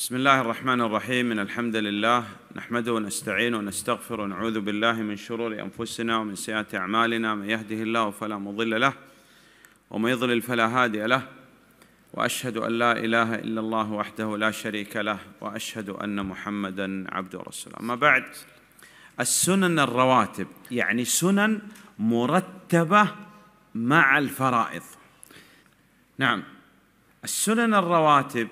بسم الله الرحمن الرحيم إن الحمد لله نحمده ونستعينه ونستغفره ونعوذ بالله من شرور أنفسنا ومن سيئات أعمالنا من يهده الله فلا مضل له ومن يضلل فلا هادي له وأشهد أن لا إله إلا الله وحده لا شريك له وأشهد أن محمدا عبده ورسوله أما بعد السنن الرواتب يعني سنن مرتبة مع الفرائض نعم السنن الرواتب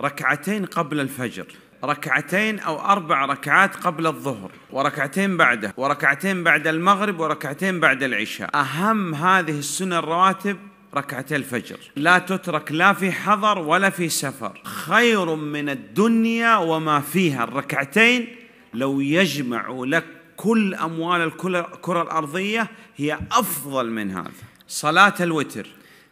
ركعتين قبل الفجر ركعتين أو أربع ركعات قبل الظهر وركعتين بعده وركعتين بعد المغرب وركعتين بعد العشاء أهم هذه السنة الرواتب ركعتي الفجر لا تترك لا في حضر ولا في سفر خير من الدنيا وما فيها الركعتين لو يجمع لك كل أموال الكرة الأرضية هي أفضل من هذا صلاة الوتر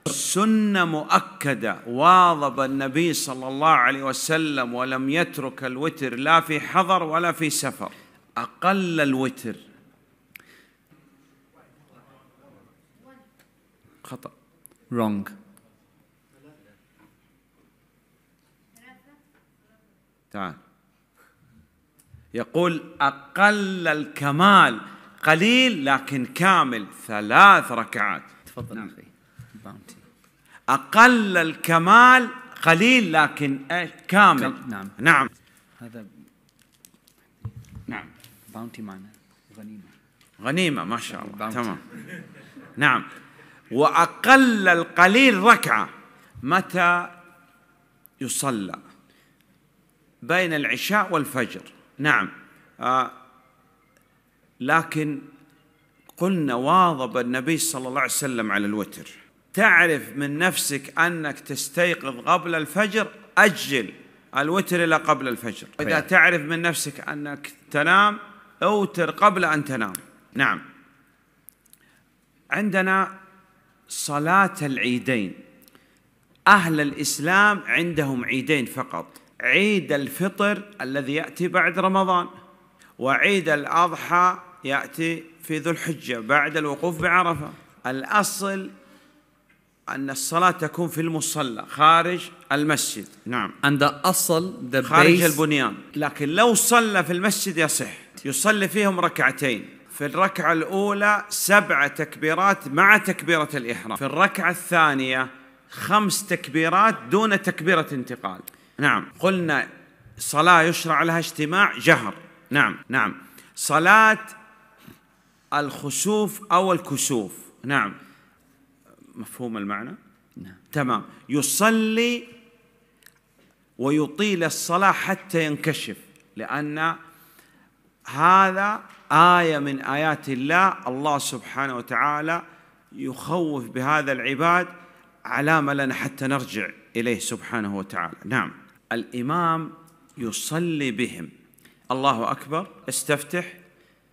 سنة مؤكدة واظب النبي صلى الله عليه وسلم ولم يترك الوتر لا في حضر ولا في سفر أقل الوتر خطأ wrong تعال يقول أقل الكمال قليل لكن كامل ثلاث ركعات تفضل نعم. أخي bounty. أقل الكمال قليل لكن كامل نعم نعم هذا نعم bounty معنى غنيمة غنيمة ما شاء الله bounty. تمام نعم وأقل القليل ركعة متى يصلى بين العشاء والفجر نعم آه لكن قلنا واظب النبي صلى الله عليه وسلم على الوتر تعرف من نفسك أنك تستيقظ قبل الفجر أجل الوتر إلى قبل الفجر إذا تعرف من نفسك أنك تنام أوتر قبل أن تنام نعم عندنا صلاة العيدين أهل الإسلام عندهم عيدين فقط عيد الفطر الذي يأتي بعد رمضان وعيد الأضحى يأتي في ذو الحجة بعد الوقوف بعرفة الأصل أن الصلاة تكون في المصلى خارج المسجد نعم عند أصل خارج base البنيان لكن لو صلى في المسجد يصح يصلي فيهم ركعتين في الركعة الأولى سبع تكبيرات مع تكبيرة الإحرام في الركعة الثانية خمس تكبيرات دون تكبيرة انتقال نعم قلنا صلاة يشرع لها اجتماع جهر نعم نعم صلاة الخسوف أو الكسوف نعم مفهوم المعنى نعم. تمام يصلي ويطيل الصلاة حتى ينكشف لأن هذا آية من آيات الله الله سبحانه وتعالى يخوف بهذا العباد علامة لنا حتى نرجع إليه سبحانه وتعالى نعم الإمام يصلي بهم الله أكبر استفتح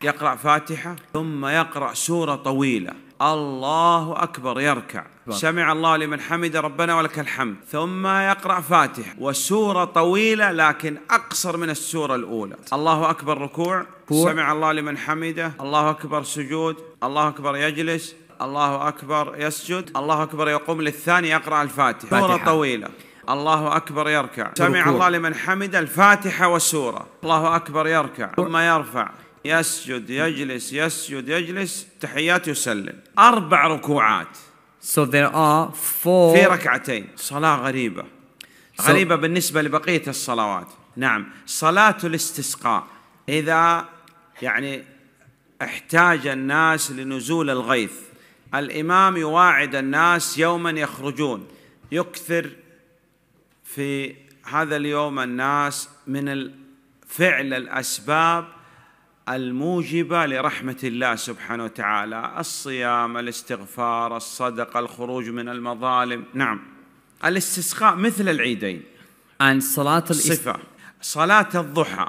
يقرأ فاتحة ثم يقرأ سورة طويلة الله أكبر يركع سمع الله لمن حمد ربنا ولك الحمد ثم يقرأ فاتح وسورة طويلة لكن أقصر من السورة الأولى الله أكبر ركوع سمع الله لمن حمده الله أكبر سجود الله أكبر يجلس الله أكبر يسجد الله أكبر يقوم للثاني يقرأ الفاتحة سورة طويلة الله أكبر يركع سمع الله لمن حمد الفاتحة والسورة الله أكبر يركع ثم يرفع يسجد يجلس يسجد يجلس تحيات يسلم أربع ركوعات So there are four في ركعتين صلاة غريبة so غريبة بالنسبة لبقية الصلوات نعم صلاة الاستسقاء إذا يعني احتاج الناس لنزول الغيث الإمام يواعد الناس يوما يخرجون يكثر في هذا اليوم الناس من فعل الأسباب الموجبه لرحمه الله سبحانه وتعالى الصيام الاستغفار الصدقه الخروج من المظالم نعم الاستسقاء مثل العيدين عن صلاه الصفه صلاه الضحى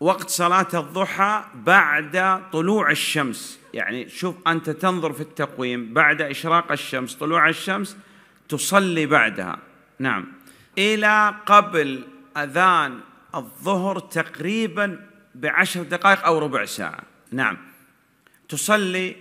وقت صلاه الضحى بعد طلوع الشمس يعني شوف انت تنظر في التقويم بعد اشراق الشمس طلوع الشمس تصلي بعدها نعم الى قبل اذان الظهر تقريبا بعشر دقائق أو ربع ساعة نعم تصلي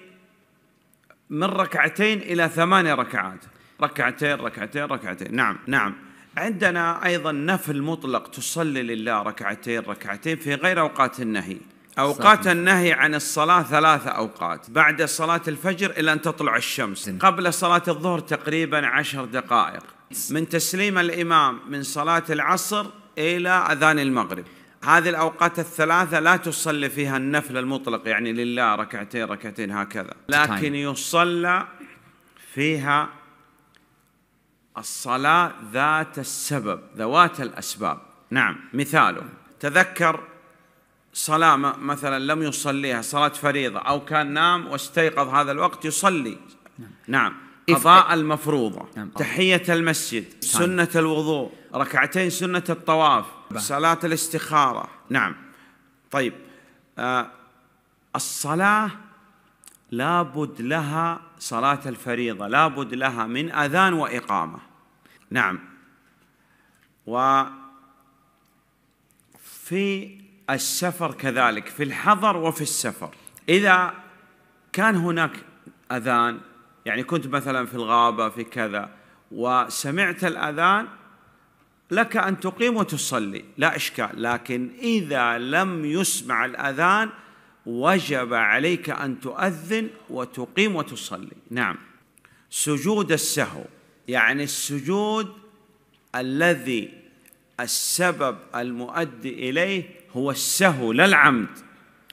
من ركعتين إلى ثمانية ركعات ركعتين ركعتين ركعتين نعم نعم عندنا أيضا نفل مطلق تصلي لله ركعتين ركعتين في غير أوقات النهي أوقات صحيح. النهي عن الصلاة ثلاثة أوقات بعد صلاة الفجر إلى أن تطلع الشمس نعم. قبل صلاة الظهر تقريبا عشر دقائق من تسليم الإمام من صلاة العصر إلى أذان المغرب هذه الأوقات الثلاثة لا تصلي فيها النفل المطلق يعني لله ركعتين ركعتين هكذا لكن يصلى فيها الصلاة ذات السبب ذوات الأسباب نعم مثاله تذكر صلاة مثلا لم يصليها صلاة فريضة أو كان نام واستيقظ هذا الوقت يصلي نعم, نعم. قضاء المفروضة نعم. تحية المسجد سنة, نعم. سنة الوضوء ركعتين سنة الطواف بقى. نعم. صلاة الاستخارة نعم طيب آه الصلاة لابد لها صلاة الفريضة لابد لها من أذان وإقامة نعم وفي السفر كذلك في الحضر وفي السفر إذا كان هناك أذان يعني كنت مثلا في الغابة في كذا وسمعت الأذان لك أن تقيم وتصلي لا إشكال لكن إذا لم يسمع الأذان وجب عليك أن تؤذن وتقيم وتصلي نعم سجود السهو يعني السجود الذي السبب المؤدي إليه هو السهو لا العمد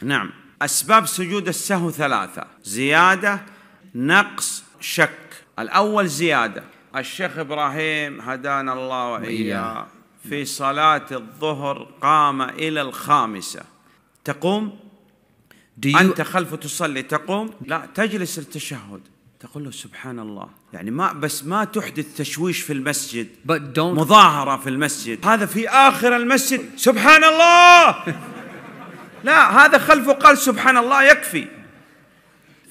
نعم أسباب سجود السهو ثلاثة زيادة نقص شك الأول زيادة الشيخ إبراهيم هدانا الله وإياه في صلاة الظهر قام إلى الخامسة تقوم you... أنت خلفه تصلي تقوم لا تجلس التشهد تقول له سبحان الله يعني ما بس ما تحدث تشويش في المسجد But don't... مظاهرة في المسجد هذا في آخر المسجد سبحان الله لا هذا خلفه قال سبحان الله يكفي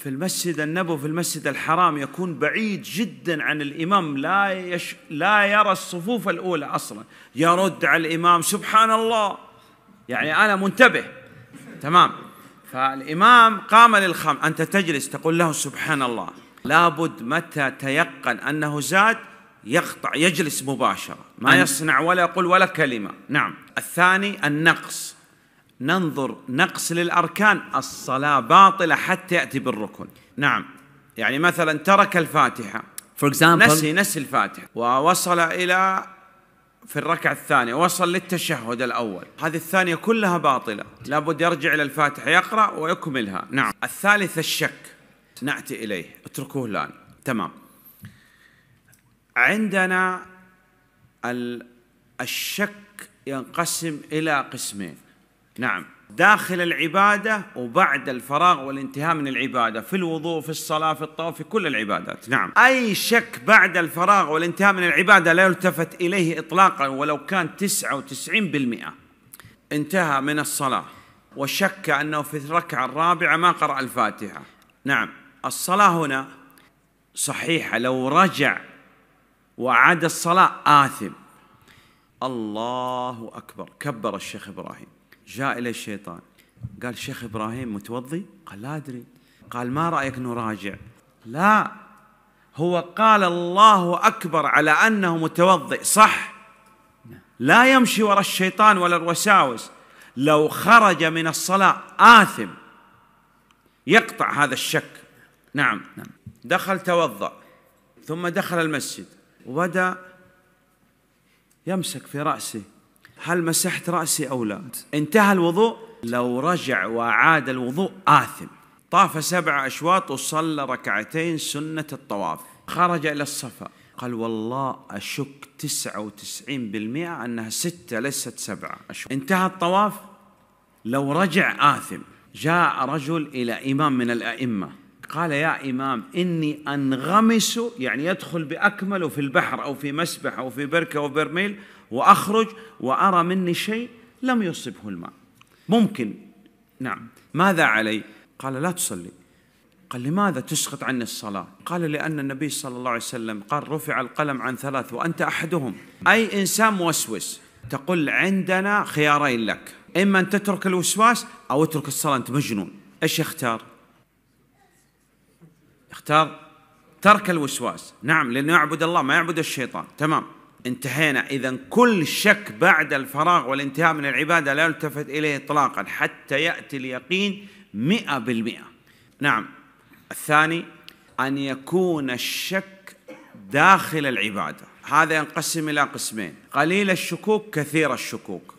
في المسجد النبوي في المسجد الحرام يكون بعيد جدا عن الإمام لا, يش لا يرى الصفوف الأولى أصلا يرد على الإمام سبحان الله يعني أنا منتبه تمام فالإمام قام للخم أنت تجلس تقول له سبحان الله لابد متى تيقن أنه زاد يقطع يجلس مباشرة ما يصنع ولا يقول ولا كلمة نعم الثاني النقص ننظر نقص للأركان الصلاة باطلة حتى يأتي بالركن نعم يعني مثلا ترك الفاتحة For example, نسي نسي الفاتحة ووصل إلى في الركعة الثانية وصل للتشهد الأول هذه الثانية كلها باطلة لابد يرجع إلى الفاتحة يقرأ ويكملها نعم الثالث الشك نأتي إليه اتركوه الآن تمام عندنا الشك ينقسم إلى قسمين نعم داخل العبادة وبعد الفراغ والانتهاء من العبادة في الوضوء في الصلاة في الطواف في كل العبادات نعم أي شك بعد الفراغ والانتهاء من العبادة لا يلتفت إليه إطلاقا ولو كان 99% انتهى من الصلاة وشك أنه في الركعة الرابعة ما قرأ الفاتحة نعم الصلاة هنا صحيحة لو رجع وأعاد الصلاة آثم الله أكبر كبر الشيخ إبراهيم جاء إلى الشيطان قال الشيخ إبراهيم متوضي قال لا أدري قال ما رأيك نراجع لا هو قال الله أكبر على أنه متوضئ صح لا يمشي وراء الشيطان ولا الوساوس لو خرج من الصلاة آثم يقطع هذا الشك نعم دخل توضأ ثم دخل المسجد وبدأ يمسك في رأسه هل مسحت رأسي أو لا انتهى الوضوء لو رجع وأعاد الوضوء آثم طاف سبع أشواط وصلى ركعتين سنة الطواف خرج إلى الصفا قال والله أشك تسعة وتسعين بالمئة أنها ستة ليست سبعة أشواط انتهى الطواف لو رجع آثم جاء رجل إلى إمام من الأئمة قال يا إمام إني أنغمس يعني يدخل بأكمله في البحر أو في مسبح أو في بركة أو برميل وأخرج وأرى مني شيء لم يصبه الماء ممكن نعم ماذا علي قال لا تصلي قال لماذا تسقط عني الصلاة قال لأن النبي صلى الله عليه وسلم قال رفع القلم عن ثلاث وأنت أحدهم أي إنسان موسوس تقول عندنا خيارين لك إما أن تترك الوسواس أو اترك الصلاة أنت مجنون إيش يختار اختار ترك الوسواس نعم لأنه يعبد الله ما يعبد الشيطان تمام انتهينا إذا كل شك بعد الفراغ والانتهاء من العبادة لا يلتفت إليه إطلاقا حتى يأتي اليقين مئة بالمئة نعم الثاني أن يكون الشك داخل العبادة هذا ينقسم إلى قسمين قليل الشكوك كثير الشكوك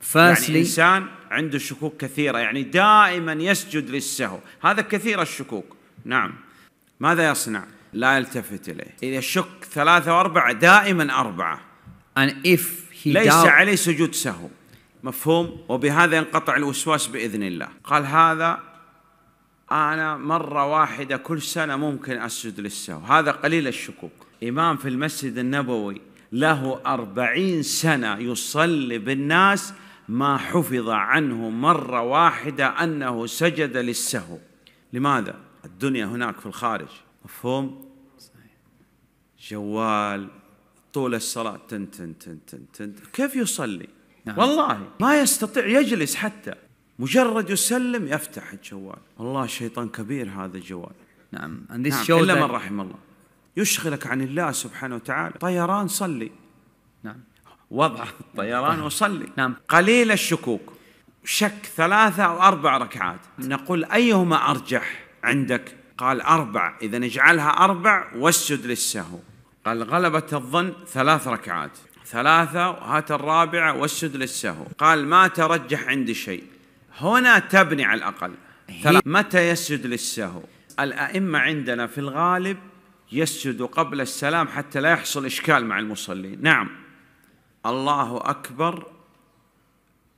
فاسلي يعني إنسان عنده شكوك كثيرة يعني دائما يسجد للسهو هذا كثير الشكوك نعم ماذا يصنع؟ لا يلتفت إليه إذا شك ثلاثة وأربعة دائما أربعة And if he ليس عليه سجود سهو مفهوم وبهذا ينقطع الوسواس بإذن الله قال هذا أنا مرة واحدة كل سنة ممكن أسجد للسهو هذا قليل الشكوك إمام في المسجد النبوي له أربعين سنة يصلي بالناس ما حفظ عنه مرة واحدة أنه سجد للسهو لماذا؟ الدنيا هناك في الخارج مفهوم جوال طول الصلاة تن تن تن تن تن كيف يصلي نعم. والله ما يستطيع يجلس حتى مجرد يسلم يفتح الجوال والله شيطان كبير هذا الجوال نعم And نعم. إلا من رحم الله يشغلك عن الله سبحانه وتعالى طيران صلي نعم وضع الطيران وصلي نعم قليل الشكوك شك ثلاثة أو أربع ركعات نقول أيهما أرجح عندك قال أربع إذا اجعلها أربع واسجد للسهو قال غلبة الظن ثلاث ركعات ثلاثة وهات الرابعة واسجد للسهو قال ما ترجح عندي شيء هنا تبني على الأقل متى يسجد للسهو الأئمة عندنا في الغالب يسجد قبل السلام حتى لا يحصل إشكال مع المصلين نعم الله أكبر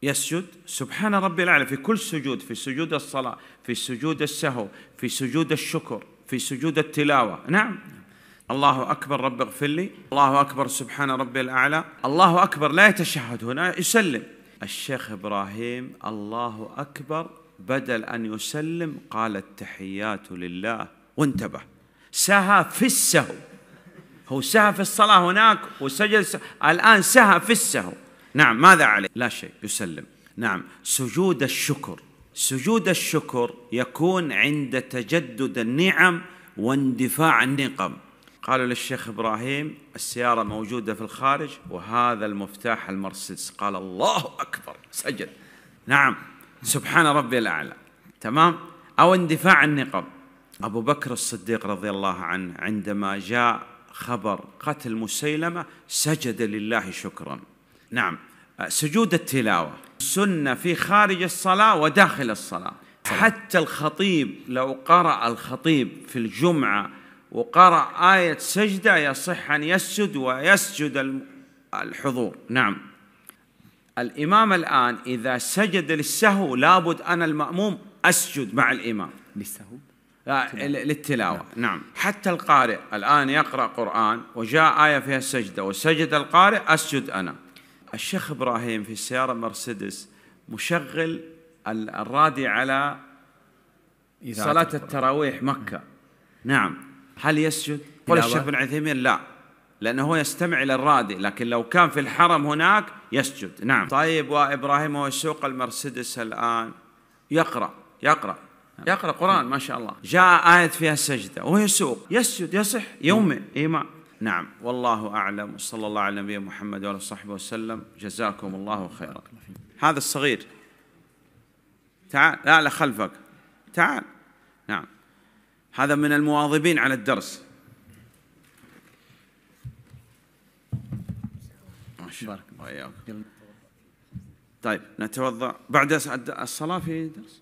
يسجد سبحان ربي الأعلى في كل سجود في سجود الصلاة في سجود السهو في سجود الشكر في سجود التلاوة نعم الله أكبر رب اغفر لي الله أكبر سبحان ربي الأعلى الله أكبر لا يتشهد هنا يسلم الشيخ إبراهيم الله أكبر بدل أن يسلم قال التحيات لله وانتبه سهى في السهو هو سهى في الصلاة هناك وسجل الآن سهى في السهو نعم ماذا عليه لا شيء يسلم نعم سجود الشكر سجود الشكر يكون عند تجدد النعم واندفاع النقم قالوا للشيخ ابراهيم السياره موجوده في الخارج وهذا المفتاح المرسيدس قال الله اكبر سجد نعم سبحان ربي الاعلى تمام او اندفاع النقم ابو بكر الصديق رضي الله عنه عندما جاء خبر قتل مسيلمه سجد لله شكرا نعم آه، سجود التلاوة سنة في خارج الصلاة وداخل الصلاة حتى الخطيب لو قرأ الخطيب في الجمعة وقرأ آية سجدة يصح أن يسجد ويسجد الحضور نعم الإمام الآن إذا سجد للسهو لابد أنا المأموم أسجد مع الإمام للسهو؟ آه، للتلاوة نعم. نعم حتى القارئ الآن يقرأ قرآن وجاء آية فيها سجدة وسجد القارئ أسجد أنا الشيخ ابراهيم في السياره مرسيدس مشغل الرادي على صلاه التراويح مكه نعم هل يسجد؟ قل الشيخ ابن عثيمين لا لأنه هو يستمع إلى الرادي لكن لو كان في الحرم هناك يسجد نعم طيب وإبراهيم هو سوق المرسيدس الآن يقرأ يقرأ نعم. يقرأ قرآن ما شاء الله جاء آية فيها السجدة وهو يسوق يسجد يصح يومئ إيمان نعم والله أعلم وصلى الله على نبينا محمد وعلى صحبه وسلم جزاكم الله خيرا هذا الصغير تعال لا لا خلفك تعال نعم هذا من المواظبين على الدرس بارك طيب نتوضأ بعد الصلاة في درس